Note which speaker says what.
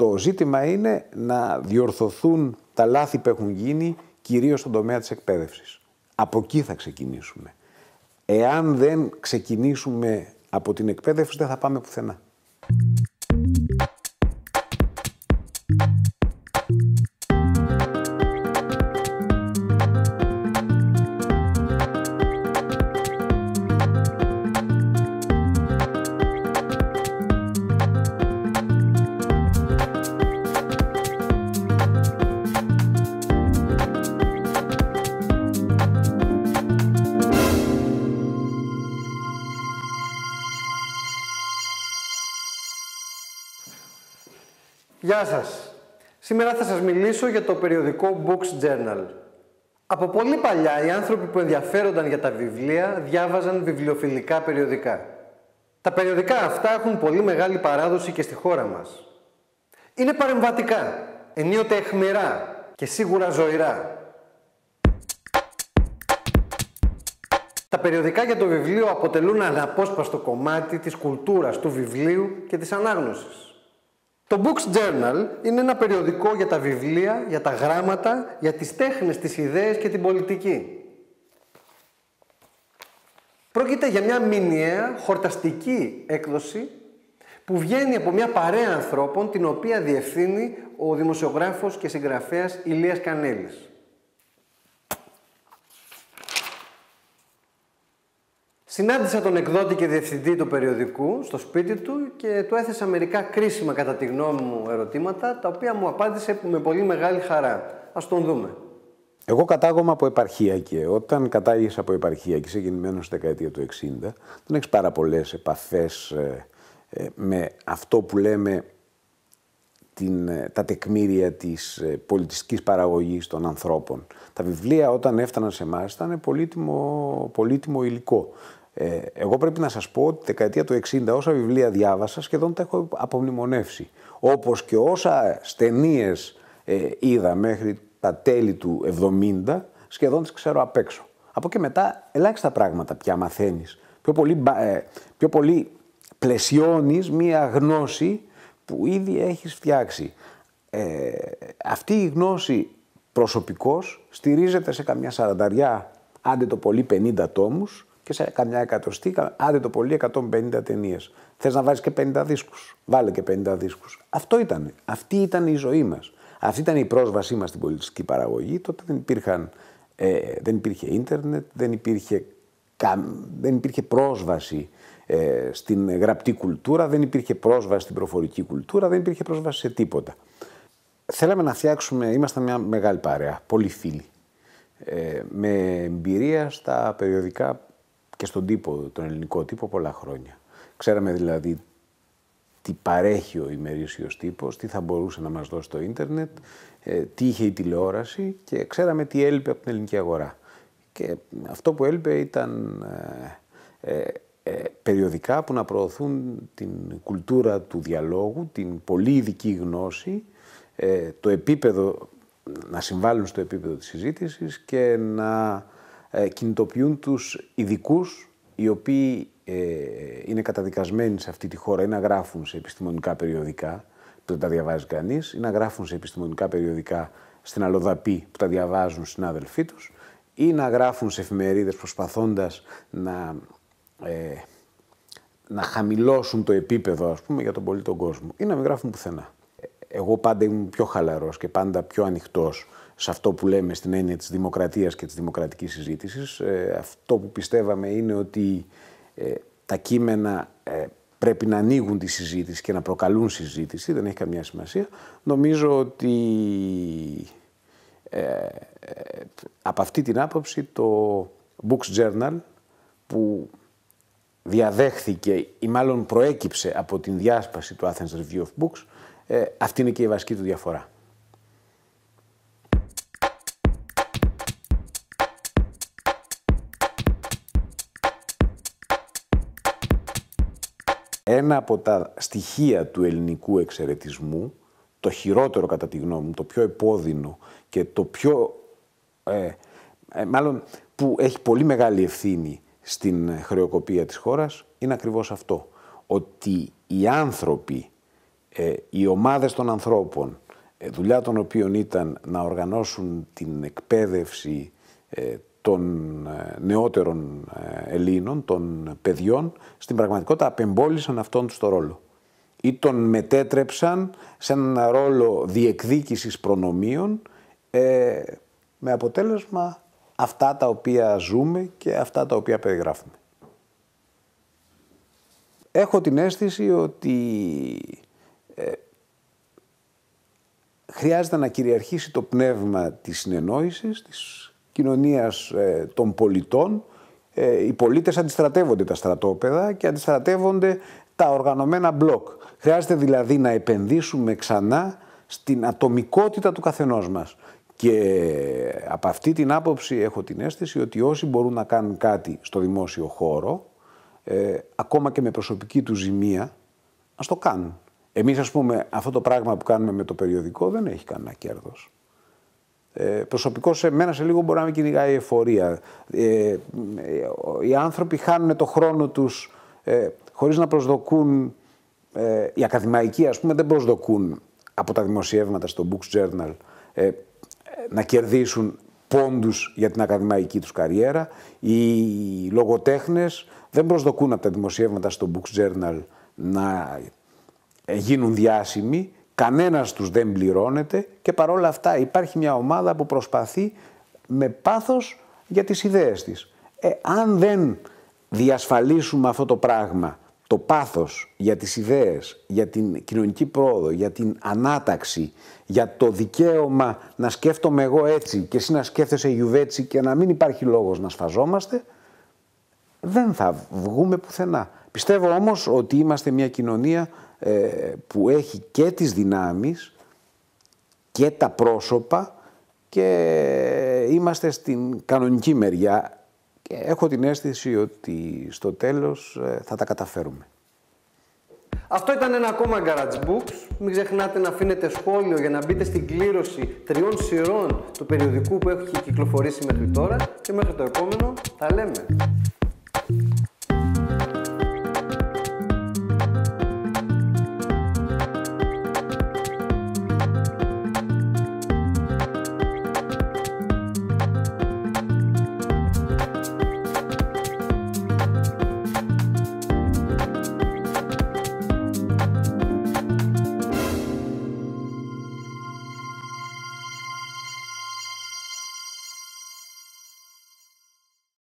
Speaker 1: Το ζήτημα είναι να διορθωθούν τα λάθη που έχουν γίνει κυρίως στον τομέα της εκπαίδευσης. Από εκεί θα ξεκινήσουμε. Εάν δεν ξεκινήσουμε από την εκπαίδευση δεν θα πάμε πουθενά.
Speaker 2: Γεια σας. Σήμερα θα σας μιλήσω για το περιοδικό Books Journal. Από πολύ παλιά οι άνθρωποι που ενδιαφέρονταν για τα βιβλία διάβαζαν βιβλιοφιλικά περιοδικά. Τα περιοδικά αυτά έχουν πολύ μεγάλη παράδοση και στη χώρα μας. Είναι παρεμβατικά, ενίοτε αιχμηρά και σίγουρα ζωηρά. Τα περιοδικά για το βιβλίο αποτελούν αναπόσπαστο κομμάτι της κουλτούρας του βιβλίου και της ανάγνωσης. Το Books Journal είναι ένα περιοδικό για τα βιβλία, για τα γράμματα, για τις τέχνες, τις ιδέες και την πολιτική. Πρόκειται για μια μηνιαία χορταστική έκδοση που βγαίνει από μια παρέα ανθρώπων την οποία διευθύνει ο δημοσιογράφος και συγγραφέας Ηλίας Κανέλης. Συνάντησα τον εκδότη και διευθυντή του περιοδικού στο σπίτι του και του έθεσα μερικά κρίσιμα κατά τη γνώμη μου ερωτήματα, τα οποία μου απάντησε με πολύ μεγάλη χαρά. Ας τον δούμε. Εγώ
Speaker 1: κατάγομαι από επαρχία και όταν κατάγεις από επαρχία και είσαι γεννημένος στη δεκαετία του 60, δεν έχεις πάρα πολλές επαφές ε, ε, με αυτό που λέμε την, ε, τα τεκμήρια της πολιτιστικής παραγωγής των ανθρώπων. Τα βιβλία όταν έφταναν σε εμάς ήταν πολύτιμο υλικό. Ε, εγώ πρέπει να σας πω ότι τη δεκαετία του 60 όσα βιβλία διάβασα σχεδόν τα έχω απομνημονεύσει. Όπως και όσα στενίες ε, είδα μέχρι τα τέλη του 70 σχεδόν τις ξέρω απ' έξω. Από και μετά ελάχιστα πράγματα πια μαθαίνεις. Πιο πολύ, ε, πιο πολύ πλαισιώνεις μία γνώση που ήδη έχεις φτιάξει. Ε, αυτή η γνώση προσωπικός στηρίζεται σε καμιά σαρανταριά, άντε το πολύ 50 τόμους, και σε καμιά εκατοστή, άντε το πολύ 150 ταινίες. Θες να βάζει και 50 δίσκους. Βάλε και 50 δίσκους. Αυτό ήταν. Αυτή ήταν η ζωή μας. Αυτή ήταν η πρόσβασή μας στην πολιτιστική παραγωγή. Τότε δεν, υπήρχαν, ε, δεν υπήρχε ίντερνετ, δεν υπήρχε, δεν υπήρχε πρόσβαση ε, στην γραπτή κουλτούρα, δεν υπήρχε πρόσβαση στην προφορική κουλτούρα, δεν υπήρχε πρόσβαση σε τίποτα. Θέλαμε να φτιάξουμε, ήμασταν μια μεγάλη παρέα, πολλοί φίλοι, ε, με εμπειρία στα περιοδικά και στον τύπο, τον ελληνικό τύπο, πολλά χρόνια. Ξέραμε δηλαδή τι παρέχει ο ημερήσιος τύπος, τι θα μπορούσε να μας δώσει το ίντερνετ, ε, τι είχε η τηλεόραση και ξέραμε τι έλειπε από την ελληνική αγορά. Και αυτό που έλειπε ήταν ε, ε, ε περιοδικά που να προωθούν την κουλτούρα του διαλόγου, την πολύ ειδική γνώση, το επίπεδο, να συμβάλλουν στο επίπεδο της συζήτησης και να ε, κινητοποιούν τους ειδικούς οι οποίοι ε, είναι καταδικασμένοι σε αυτή τη χώρα ή να γράφουν σε επιστημονικά περιοδικά που δεν τα διαβάζει κανείς ή να γράφουν σε επιστημονικά περιοδικά στην Αλοδαπή που τα διαβάζουν συνάδελφοί τους ή να γράφουν σε εφημερίδες προσπαθώντας να, ε, να χαμηλώσουν το επίπεδο, ας πούμε, για τον τον κόσμο ή να μην γράφουν πουθενά εγώ πάντα ήμουν πιο χαλαρός και πάντα πιο ανοιχτός σε αυτό που λέμε στην έννοια της δημοκρατίας και της δημοκρατικής συζήτησης. Ε, αυτό που πιστεύαμε είναι ότι ε, τα κείμενα ε, πρέπει να ανοίγουν τη συζήτηση και να προκαλούν συζήτηση, δεν έχει καμιά σημασία. Νομίζω ότι από αυτή την άποψη το Books Journal που διαδέχθηκε ή μάλλον προέκυψε από την διάσπαση του Athens Review of Books ε, αυτή είναι και η βασική του διαφορά. Ένα από τα στοιχεία του ελληνικού εξαιρετισμού, το χειρότερο κατά τη γνώμη μου, το πιο επώδυνο και το πιο, ε, ε μάλλον που έχει πολύ μεγάλη ευθύνη στην χρεοκοπία της χώρας, είναι ακριβώς αυτό. Ότι οι άνθρωποι ε, οι ομάδες των ανθρώπων, ε, δουλειά των οποίων ήταν να οργανώσουν την εκπαίδευση ε, των ε, νεότερων Ελλήνων, των παιδιών, στην πραγματικότητα απεμπόλυσαν αυτόν τους ρόλο ή τον μετέτρεψαν σε έναν ρόλο διεκδίκησης προνομίων με αποτέλεσμα αυτά τα οποία ζούμε και αυτά τα οποία περιγράφουμε. Έχω την αίσθηση ότι χρειάζεται να κυριαρχήσει το πνεύμα της συνεννόησης, της κοινωνίας ε, των πολιτών. Ε, οι πολίτες αντιστρατεύονται τα στρατόπεδα και αντιστρατεύονται τα οργανωμένα μπλοκ. Χρειάζεται δηλαδή να επενδύσουμε ξανά στην ατομικότητα του καθενός μας. Και από αυτή την άποψη έχω την αίσθηση ότι όσοι μπορούν να κάνουν κάτι στο δημόσιο χώρο, ε, ακόμα και με προσωπική του ζημία, ας το κάνουν. Εμείς ας πούμε αυτό το πράγμα που κάνουμε με το περιοδικό δεν έχει κανένα κέρδος. Ε, προσωπικό σε μένα σε λίγο μπορεί να με κυνηγάει εφορία. Ε, ε, οι άνθρωποι χάνουν το χρόνο τους ε, χωρίς να προσδοκούν, ε, οι ακαδημαϊκοί ας πούμε δεν προσδοκούν από τα δημοσιεύματα στο Books Journal ε, να κερδίσουν πόντους για την ακαδημαϊκή τους καριέρα. Οι λογοτέχνες δεν προσδοκούν από τα δημοσιεύματα στο Books Journal να ε, γίνουν διάσημοι, κανένας τους δεν πληρώνεται και παρόλα αυτά υπάρχει μια ομάδα που προσπαθεί με πάθος για τις ιδέες της. Ε, αν δεν διασφαλίσουμε αυτό το πράγμα, το πάθος για τις ιδέες, για την κοινωνική πρόοδο, για την ανάταξη, για το δικαίωμα να σκέφτομαι εγώ έτσι και εσύ να σκέφτεσαι γιουβέτσι και να μην υπάρχει λόγος να σφαζόμαστε, δεν θα βγούμε πουθενά. Πιστεύω όμως ότι είμαστε μια κοινωνία ε, που έχει και τις δυνάμεις και τα πρόσωπα και είμαστε στην κανονική μεριά και έχω την αίσθηση ότι στο τέλος ε, θα τα καταφέρουμε.
Speaker 2: Αυτό ήταν ένα ακόμα Garage Books. Μην ξεχνάτε να αφήνετε σχόλιο για να μπείτε στην κλήρωση τριών σειρών του περιοδικού που έχει κυκλοφορήσει μέχρι τώρα και μέχρι το επόμενο θα λέμε.